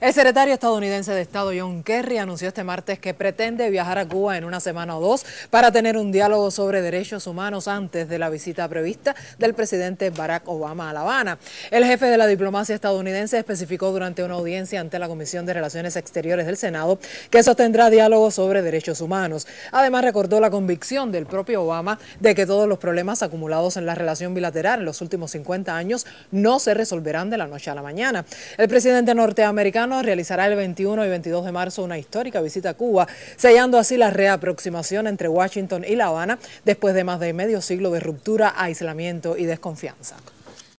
El secretario estadounidense de Estado John Kerry anunció este martes que pretende viajar a Cuba en una semana o dos para tener un diálogo sobre derechos humanos antes de la visita prevista del presidente Barack Obama a La Habana. El jefe de la diplomacia estadounidense especificó durante una audiencia ante la Comisión de Relaciones Exteriores del Senado que sostendrá diálogo sobre derechos humanos. Además recordó la convicción del propio Obama de que todos los problemas acumulados en la relación bilateral en los últimos 50 años no se resolverán de la noche a la mañana. El presidente norteamericano realizará el 21 y 22 de marzo una histórica visita a Cuba, sellando así la reaproximación entre Washington y La Habana después de más de medio siglo de ruptura, aislamiento y desconfianza.